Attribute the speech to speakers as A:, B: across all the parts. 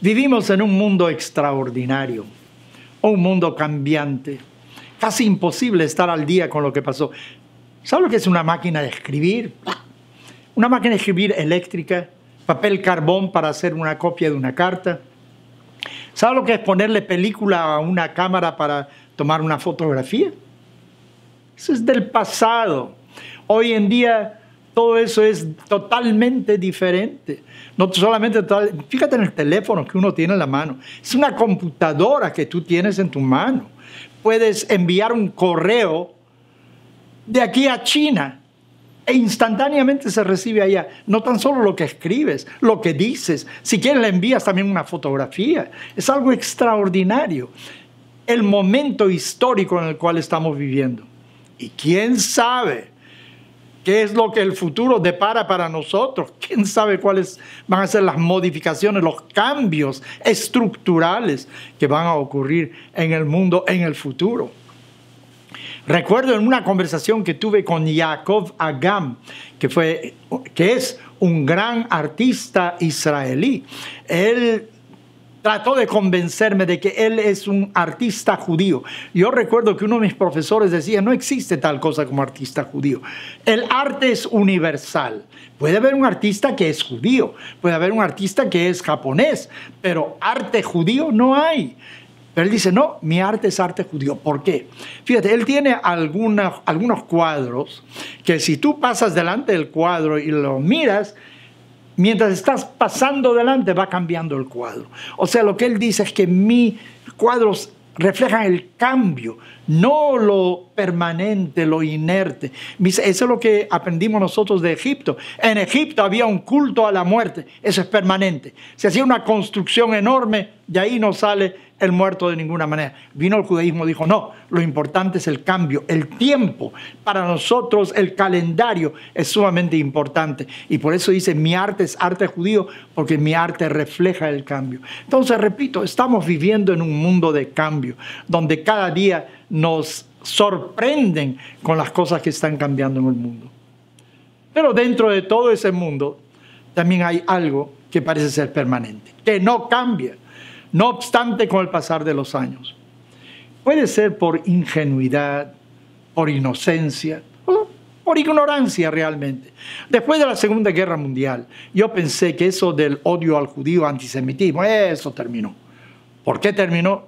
A: Vivimos en un mundo extraordinario, un mundo cambiante, casi imposible estar al día con lo que pasó. ¿Sabes lo que es una máquina de escribir? Una máquina de escribir eléctrica, papel carbón para hacer una copia de una carta. ¿Sabes lo que es ponerle película a una cámara para tomar una fotografía? Eso es del pasado. Hoy en día todo eso es totalmente diferente. No solamente, fíjate en el teléfono que uno tiene en la mano, es una computadora que tú tienes en tu mano. Puedes enviar un correo de aquí a China e instantáneamente se recibe allá. No tan solo lo que escribes, lo que dices, si quieres le envías también una fotografía. Es algo extraordinario el momento histórico en el cual estamos viviendo. Y quién sabe ¿Qué es lo que el futuro depara para nosotros? ¿Quién sabe cuáles van a ser las modificaciones, los cambios estructurales que van a ocurrir en el mundo en el futuro? Recuerdo en una conversación que tuve con Yaakov Agam, que, fue, que es un gran artista israelí. Él Trató de convencerme de que él es un artista judío. Yo recuerdo que uno de mis profesores decía, no existe tal cosa como artista judío. El arte es universal. Puede haber un artista que es judío, puede haber un artista que es japonés, pero arte judío no hay. Pero él dice, no, mi arte es arte judío. ¿Por qué? Fíjate, él tiene algunos cuadros que si tú pasas delante del cuadro y lo miras, mientras estás pasando adelante, va cambiando el cuadro. O sea, lo que él dice es que mis cuadros reflejan el cambio, no lo permanente, lo inerte. Eso es lo que aprendimos nosotros de Egipto. En Egipto había un culto a la muerte, eso es permanente. Se hacía una construcción enorme, de ahí no sale el muerto de ninguna manera. Vino el judaísmo, dijo, no, lo importante es el cambio, el tiempo. Para nosotros el calendario es sumamente importante. Y por eso dice, mi arte es arte judío, porque mi arte refleja el cambio. Entonces, repito, estamos viviendo en un mundo de cambio, donde cada día nos sorprenden con las cosas que están cambiando en el mundo. Pero dentro de todo ese mundo también hay algo que parece ser permanente, que no cambia no obstante con el pasar de los años. Puede ser por ingenuidad, por inocencia, por ignorancia realmente. Después de la Segunda Guerra Mundial, yo pensé que eso del odio al judío, antisemitismo, eso terminó. ¿Por qué terminó?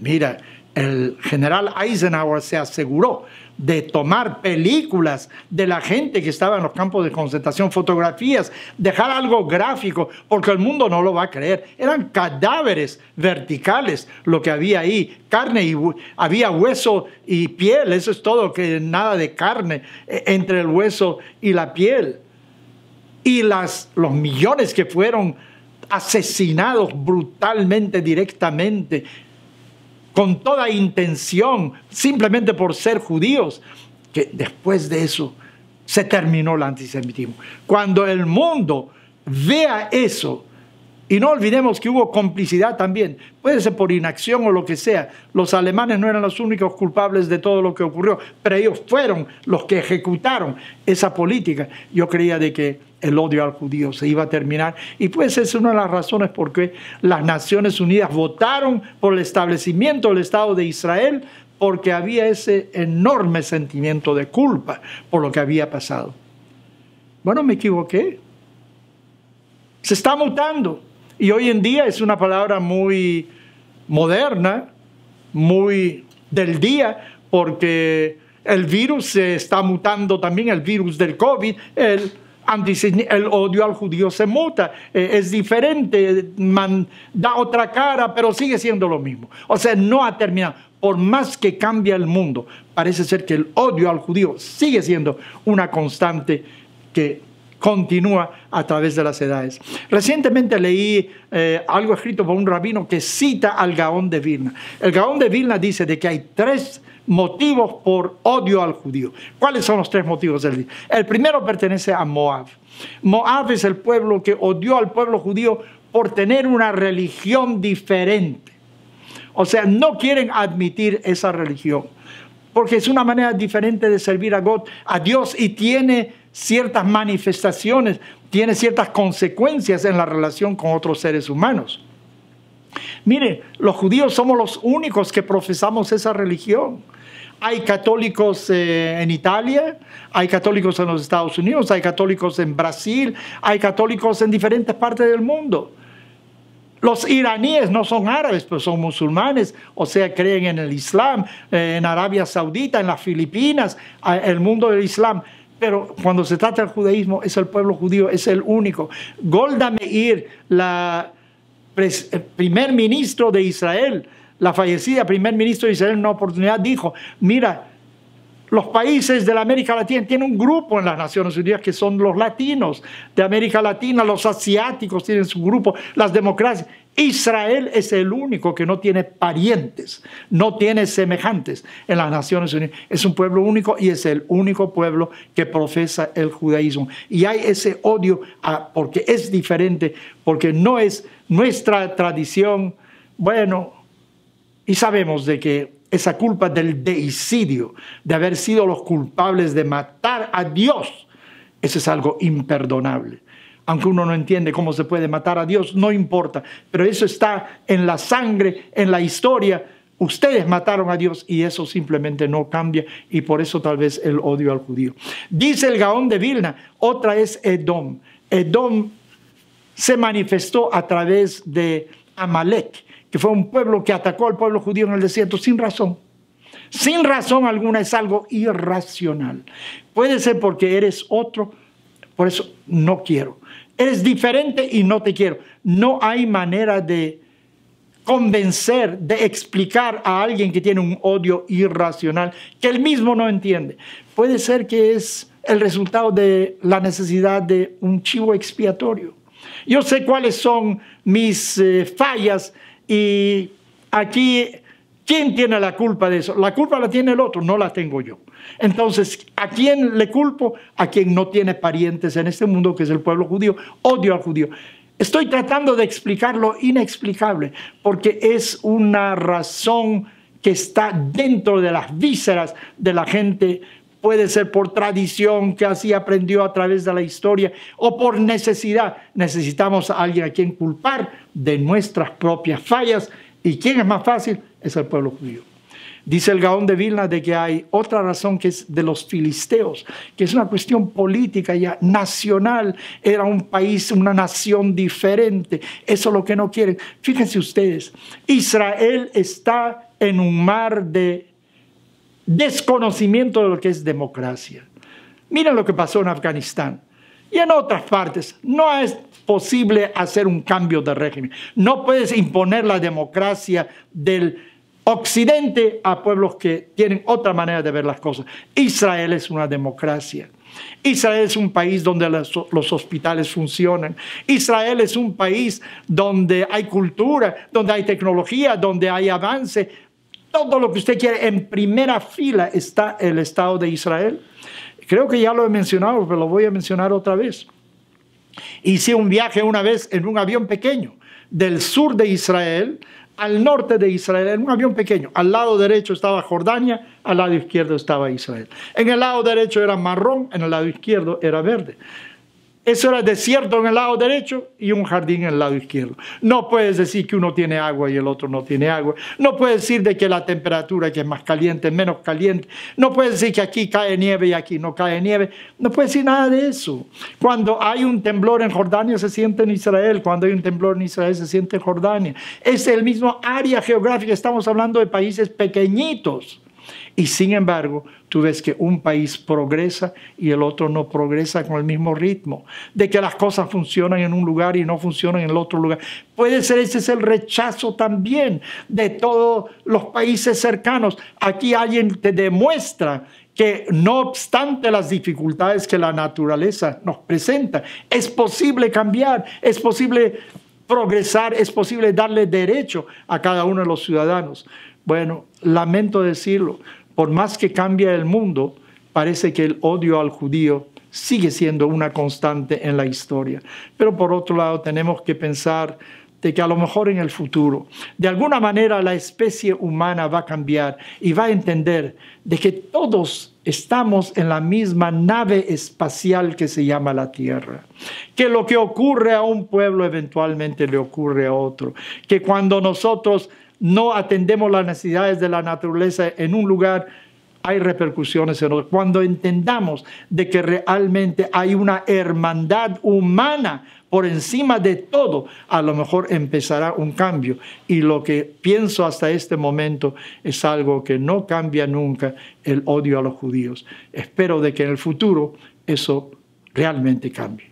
A: Mira, el general Eisenhower se aseguró de tomar películas de la gente que estaba en los campos de concentración, fotografías, dejar algo gráfico, porque el mundo no lo va a creer. Eran cadáveres verticales lo que había ahí, carne y había hueso y piel, eso es todo, que nada de carne e, entre el hueso y la piel. Y las, los millones que fueron asesinados brutalmente, directamente, con toda intención, simplemente por ser judíos, que después de eso se terminó el antisemitismo. Cuando el mundo vea eso, y no olvidemos que hubo complicidad también, puede ser por inacción o lo que sea. Los alemanes no eran los únicos culpables de todo lo que ocurrió, pero ellos fueron los que ejecutaron esa política. Yo creía de que el odio al judío se iba a terminar y pues es una de las razones por qué las Naciones Unidas votaron por el establecimiento del Estado de Israel porque había ese enorme sentimiento de culpa por lo que había pasado. Bueno, me equivoqué. Se está mutando. Y hoy en día es una palabra muy moderna, muy del día, porque el virus se está mutando también, el virus del COVID, el, odio al judío se muta, eh, es diferente, da otra cara, pero sigue siendo lo mismo. O sea, no ha terminado. Por más que cambia el mundo, parece ser que el odio al judío sigue siendo una constante que continúa a través de las edades. Recientemente leí eh, algo escrito por un rabino que cita al Gaón de Vilna. El Gaón de Vilna dice de que hay tres motivos por odio al judío. ¿Cuáles son los tres motivos del El primero pertenece a Moab. Moab es el pueblo que odió al pueblo judío por tener una religión diferente. O sea, no quieren admitir esa religión, porque es una manera diferente de servir a, God, a Dios y tiene ciertas manifestaciones, tiene ciertas consecuencias en la relación con otros seres humanos. Mire, los judíos somos los únicos que profesamos esa religión. Hay católicos eh, en Italia, hay católicos en los Estados Unidos, hay católicos en Brasil, hay católicos en diferentes partes del mundo. Los iraníes no son árabes, pero son musulmanes, o sea, creen en el Islam, eh, en Arabia Saudita, en las Filipinas, el mundo del Islam pero cuando se trata del judaísmo es el pueblo judío, es el único. Golda Meir, la eh, primer ministro de Israel, la fallecida primer ministro de Israel en una oportunidad dijo, mira, los países de la América Latina tienen un grupo en las Naciones Unidas que son los latinos de América Latina, los asiáticos tienen su grupo, las democracias. Israel es el único que no tiene parientes, no tiene semejantes en las Naciones Unidas. Es un pueblo único y es el único pueblo que profesa el judaísmo. Y hay ese odio porque es diferente, porque no es nuestra tradición. Bueno, y sabemos de que esa culpa del deicidio, de haber sido los culpables de matar a Dios, eso es algo imperdonable aunque uno no entiende cómo se puede matar a Dios, no importa, pero eso está en la sangre, en la historia. Ustedes mataron a Dios y eso simplemente no cambia y por eso tal vez el odio al judío. Dice el Gaón de Vilna, otra es Edom. Edom se manifestó a través de Amalek, que fue un pueblo que atacó al pueblo judío en el desierto sin razón. Sin razón alguna es algo irracional. Puede ser porque eres otro, por eso no quiero. Eres diferente y no te quiero. No hay manera de convencer, de explicar a alguien que tiene un odio irracional que él mismo no entiende. Puede ser que es el resultado de la necesidad de un chivo expiatorio. Yo sé cuáles son mis eh, fallas y aquí ¿Quién tiene la culpa de eso? La culpa la tiene el otro, no la tengo yo. Entonces, ¿a quién le culpo? A quien no tiene parientes en este mundo, que es el pueblo judío. Odio al judío. Estoy tratando de explicar lo inexplicable, porque es una razón que está dentro de las vísceras de la gente puede ser por tradición que así aprendió a través de la historia o por necesidad. Necesitamos a alguien a quien culpar de nuestras propias fallas ¿Y quién es más fácil? Es el pueblo judío. Dice el Gaón de Vilna de que hay otra razón que es de los filisteos, que es una cuestión política ya nacional, era un país, una nación diferente, eso es lo que no quieren. Fíjense ustedes, Israel está en un mar de desconocimiento de lo que es democracia. Miren lo que pasó en Afganistán y en otras partes. No es posible hacer un cambio de régimen. No puedes imponer la democracia del occidente a pueblos que tienen otra manera de ver las cosas. Israel es una democracia. Israel es un país donde los, hospitales funcionan. Israel es un país donde hay cultura, donde hay tecnología, donde hay avance. Todo lo que usted quiere, en primera fila está el Estado de Israel. Creo que ya lo he mencionado, pero lo voy a mencionar otra vez. Hice un viaje una vez en un avión pequeño del sur de Israel al norte de Israel, en un avión pequeño. Al lado derecho estaba Jordania, al lado izquierdo estaba Israel. En el lado derecho era marrón, en el lado izquierdo era verde. Eso era desierto en el lado derecho y un jardín en el lado izquierdo. No puedes decir que uno tiene agua y el otro no tiene agua. No puedes decir de que la temperatura que es más caliente menos caliente. No puedes decir que aquí cae nieve y aquí no cae nieve. No puedes decir nada de eso. Cuando hay un temblor en Jordania se siente en Israel. Cuando hay un temblor en Israel se siente en Jordania. Es el mismo área geográfica. Estamos hablando de países pequeñitos. Y sin embargo, tú ves que un país progresa y el otro no progresa con el mismo ritmo, de que las cosas funcionan en un lugar y no funcionan en el otro lugar. Puede ser ese es el rechazo también de todos los países cercanos. Aquí alguien te demuestra que no obstante las dificultades que la naturaleza nos presenta, es posible cambiar, es posible progresar, es posible darle derecho a cada uno de los ciudadanos. Bueno, lamento decirlo, por más que cambia el mundo, parece que el odio al judío sigue siendo una constante en la historia. Pero por otro lado, tenemos que pensar de que a lo mejor en el futuro, de alguna manera la especie humana va a cambiar y va a entender de que todos estamos en la misma nave espacial que se llama la Tierra, que lo que ocurre a un pueblo eventualmente le ocurre a otro, que cuando nosotros no atendemos las necesidades de la naturaleza en un lugar, hay repercusiones en otro. Cuando entendamos de que realmente hay una hermandad humana por encima de todo, a lo mejor empezará un cambio. Y lo que pienso hasta este momento es algo que no cambia nunca, el odio a los judíos. Espero de que en el futuro eso realmente cambie.